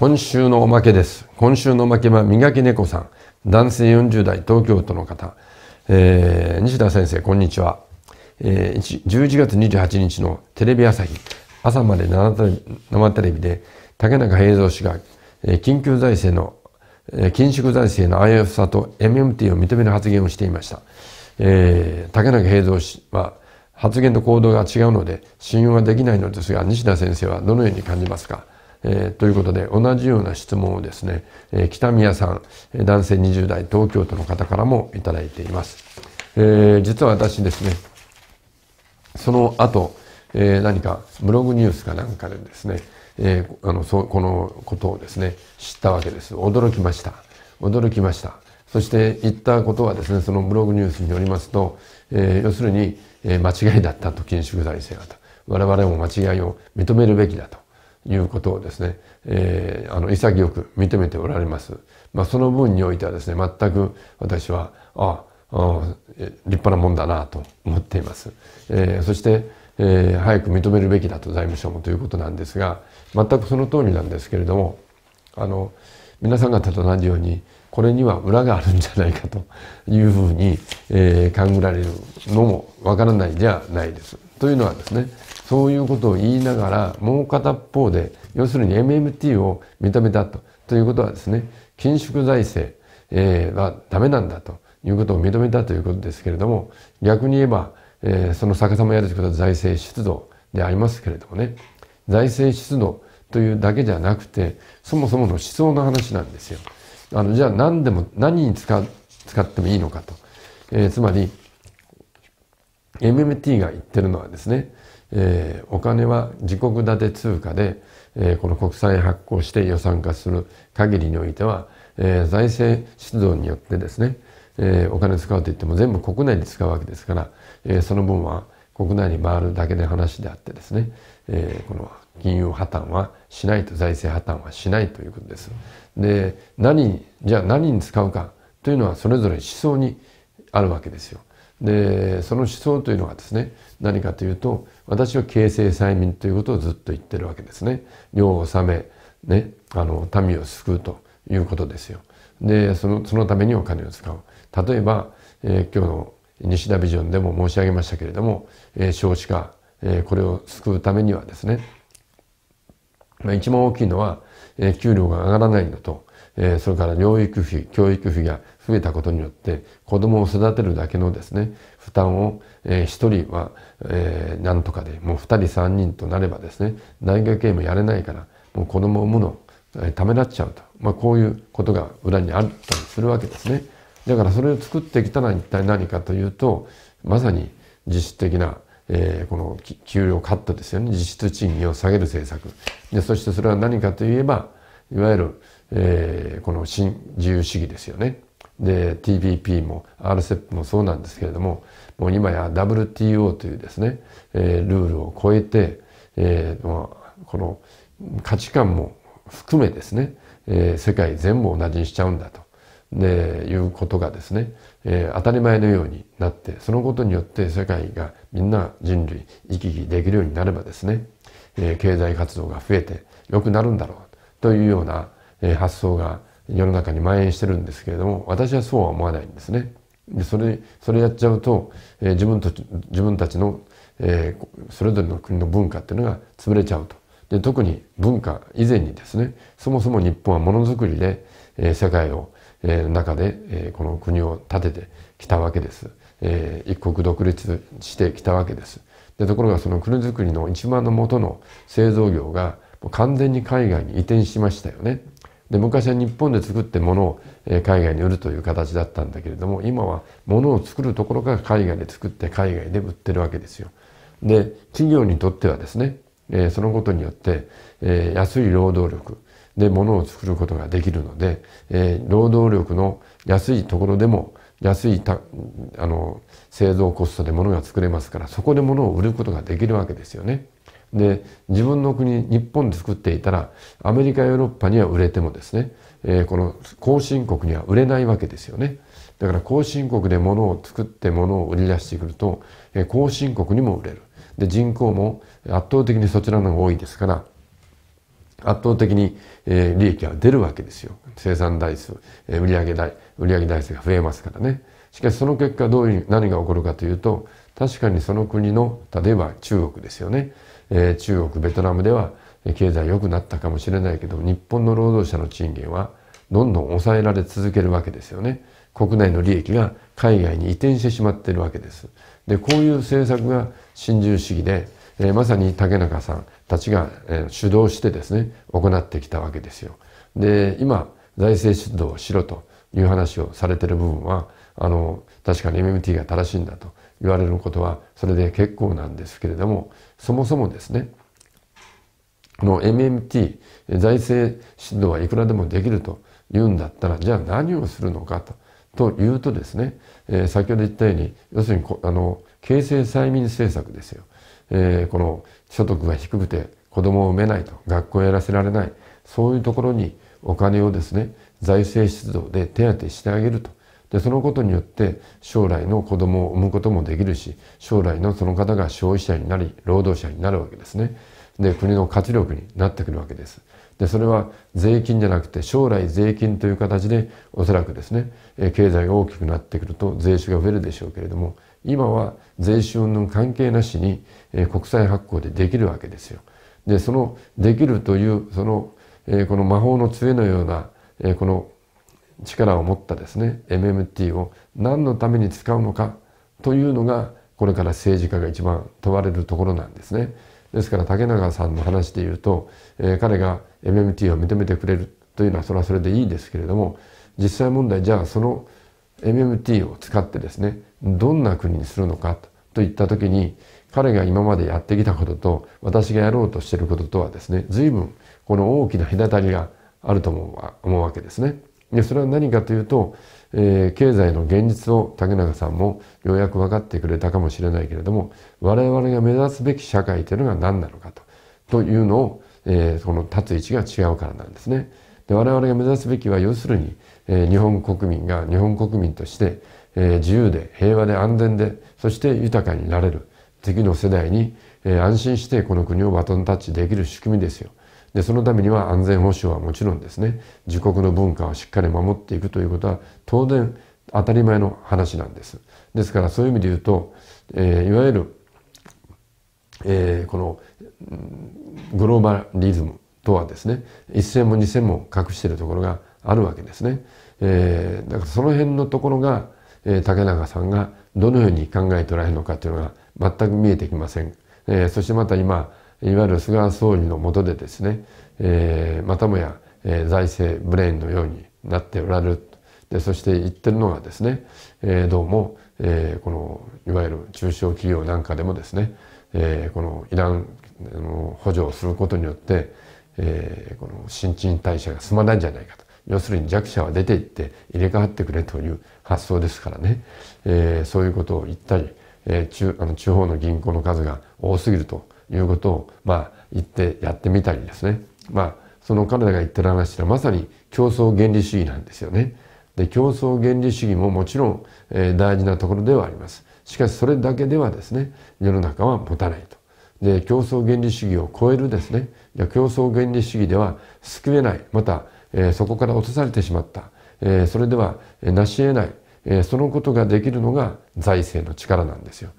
今週のおまけです今週のおまけは磨き猫さん男性40代東京都の方、えー、西田先生こんにちは、えー、11月28日のテレビ朝日朝まで生テレビで竹中平蔵氏が、えー、緊急財政の、緊縮財政の危うさと MMT を認める発言をしていました、えー、竹中平蔵氏は発言と行動が違うので信用はできないのですが西田先生はどのように感じますかえー、ということで同じような質問をですね、えー、北宮さん男性20代東京都の方からもいただいています、えー、実は私ですねその後、えー、何かブログニュースかなんかでですね、えー、あのそこのことをですね知ったわけです驚きました驚きましたそして言ったことはですねそのブログニュースによりますと、えー、要するに、えー、間違いだったと緊縮財政はと我々も間違いを認めるべきだということをですね、えー、あの潔く認めておられます。まあ、その分においてはですね全く私はああ立派なもんだなと思っています。えー、そして、えー、早く認めるべきだと財務省もということなんですが全くその通りなんですけれどもあの皆さん方と同じようにこれには裏があるんじゃないかというふうに、えー、勘ぐられるのもわからないじゃないです。というのはですねそういうことを言いながらもう片方で要するに MMT を認めたとということはですね緊縮財政、えー、はダメなんだということを認めたということですけれども逆に言えば、えー、その逆さまやるということは財政出動でありますけれどもね財政出動というだけじゃなくてそもそもの思想の話なんですよ。あのじゃあ何でも何に使使ってもいいのかと、えー、つまり MMT が言ってるのはですねえー、お金は自国建て通貨で、えー、この国債発行して予算化する限りにおいては、えー、財政出動によってですね、えー、お金使うといっても全部国内に使うわけですから、えー、その分は国内に回るだけで話であってですね、えー、この金融破綻はしないと財政破綻はしないということです。で何じゃあ何に使うかというのはそれぞれ思想にあるわけですよ。でその思想というのがですね何かというと私は形成催眠ということをずっと言ってるわけですね。世を治め、ね、あの民を救うということですよ。でそのそのためにお金を使う。例えば、えー、今日の西田ビジョンでも申し上げましたけれども、えー、少子化、えー、これを救うためにはですね、まあ、一番大きいのは、えー、給料が上がらないのと、えー、それから養育費教育費が増えたことによって子供を育てるだけのですね負担を、えー、1人は、えー、なとかでもう2人3人となればですね大学営もやれないからもう子供を産むの、えー、ためらっちゃうと、まあ、こういうことが裏にあったりするわけですね。だからそれを作ってきたのは一体何かというとまさに実質的なえー、この給料カットですよね実質賃金を下げる政策でそしてそれは何かといえばいわゆる、えー、この新自由主義ですよねで TPP も RCEP もそうなんですけれどももう今や WTO というですね、えー、ルールを超えて、えーまあ、この価値観も含めですね、えー、世界全部同じにしちゃうんだとでいうことがですね、えー、当たり前のようになってそのことによって世界がみんな人類行き来できるようになればですね、えー、経済活動が増えて良くなるんだろうというような、えー、発想が世の中に蔓延してるんですけれども私はそうは思わないんですね。でそれそれやっちゃうと、えー、自分と自分たちの、えー、それぞれの国の文化っていうのが潰れちゃうと。で特に文化以前にですねそもそも日本はものづくりで、えー、世界を、えー、中で、えー、この国を立ててきたわけです。えー、一国独立してきたわけです。でところがその国づくりの一番の元の製造業が完全に海外に移転しましたよね。で昔は日本で作って物を海外に売るという形だったんだけれども今は物を作るところから海外で作って海外で売ってるわけですよ。で企業にとってはですねそのことによって安い労働力で物を作ることができるので労働力の安いところでも安いたあの製造コストで物が作れますからそこで物を売ることができるわけですよね。で自分の国日本で作っていたらアメリカヨーロッパには売れてもですね、えー、この後進国には売れないわけですよねだから後進国で物を作って物を売り出してくると、えー、後進国にも売れるで人口も圧倒的にそちらの方が多いですから圧倒的に、えー、利益は出るわけですよ生産台数、えー、売上台売上台数が増えますからねしかしその結果どういう何が起こるかというと確かにその国の例えば中国ですよねえ中国ベトナムでは経済良くなったかもしれないけど日本の労働者の賃金はどんどん抑えられ続けるわけですよね。国内の利益が海外に移転してしまってるわけです。でこういう政策が新自由主義で、えー、まさに竹中さんたちが、えー、主導してですね行ってきたわけですよ。で今財政出動をしろという話をされてる部分はあの確かに MMT が正しいんだと言われることはそれで結構なんですけれどもそもそもですねこの MMT 財政指導はいくらでもできると言うんだったらじゃあ何をするのかとというとですね、えー、先ほど言ったように要するにあの形成催眠政策ですよ、えー、この所得が低くて子供を産めないと学校をやらせられないそういうところにお金をですね財政出動で手当てしてあげるとでそのことによって将来の子供を産むこともできるし将来のその方が消費者になり労働者になるわけですねで国の活力になってくるわけですでそれは税金じゃなくて将来税金という形でおそらくですね経済が大きくなってくると税収が増えるでしょうけれども今は税収の関係なしに国債発行でできるわけですよでそのできるというそのこの魔法の杖のようなこの力を持ったですね MMT を何のために使うのかというのがこれから政治家が一番問われるところなんですね。ですから竹永さんの話で言うと、えー、彼が MMT を認めてくれるというのはそれはそれでいいですけれども実際問題じゃあその MMT を使ってですねどんな国にするのかといった時に彼が今までやってきたことと私がやろうとしていることとはですね随分この大きな隔たりがあると思うわけですね。でそれは何かというと、えー、経済の現実を竹中さんもようやく分かってくれたかもしれないけれども我々が目指すべき社会というのが何なのかとというのを、えー、その立つ位置が違うからなんですね。で我々が目指すべきは要するに、えー、日本国民が日本国民として、えー、自由で平和で安全でそして豊かになれる次の世代に、えー、安心してこの国をバトンタッチできる仕組みですよ。でそのためには安全保障はもちろんですね自国の文化をしっかり守っていくということは当然当たり前の話なんです。ですからそういう意味で言うと、えー、いわゆる、えー、このグローバリズムとはですね一線も二線も隠しているところがあるわけですね。えー、だからその辺のところが、えー、竹中さんがどのように考えておられるのかというのが全く見えてきません。えー、そしてまた今いわゆる菅総理の下でですね、えー、またもや、えー、財政ブレインのようになっておられるでそして言ってるのがですね、えー、どうも、えー、このいわゆる中小企業なんかでもですね、えー、このイランの補助をすることによって、えー、この新陳代謝が進まないんじゃないかと要するに弱者は出ていって入れ替わってくれという発想ですからね、えー、そういうことを言ったり、えー、中あの地方の銀行の数が多すぎるということを、まあ、言ってやってみたりですね。まあ、その彼らが言ってる話はまさに競争原理主義なんですよね。で競争原理主義ももちろん、えー、大事なところではあります。しかしそれだけではですね世の中は持たないと。で競争原理主義を超えるですねいや競争原理主義では救えないまた、えー、そこから落とされてしまった、えー、それでは、えー、成し得ないえそのことができるのが財政の力なんですよ。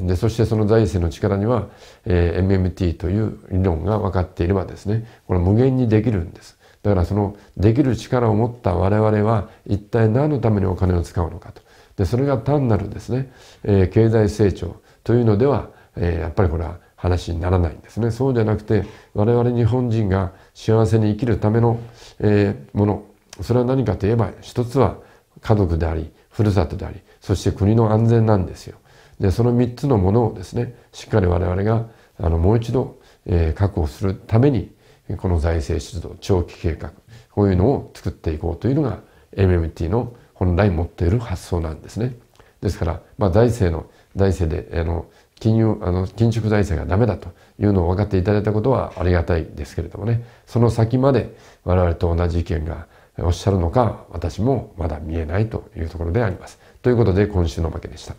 でそしてその財政の力には、え MMT という理論が分かっていればですねこれ無限にできるんです。だからそのできる力を持った我々は一体何のためにお金を使うのかと。でそれが単なるですね、え経済成長というのでは、えやっぱりこれは話にならないんですね。そうじゃなくて我々日本人が幸せに生きるための、えものそれは何かといえば一つは家族でありふるさとでありそして国の安全なんですよ。でその3つのものをですねしっかり我々があのもう一度、えー、確保するためにこの財政出動長期計画こういうのを作っていこうというのが MMT の本来持っている発想なんですね。ですから、まあ、財政の財政であの金融あの緊縮財政がダメだというのを分かっていただいたことはありがたいですけれどもねその先まで我々と同じ意見がおっしゃるのか私もまだ見えないというところであります。ということで今週のおまけでした。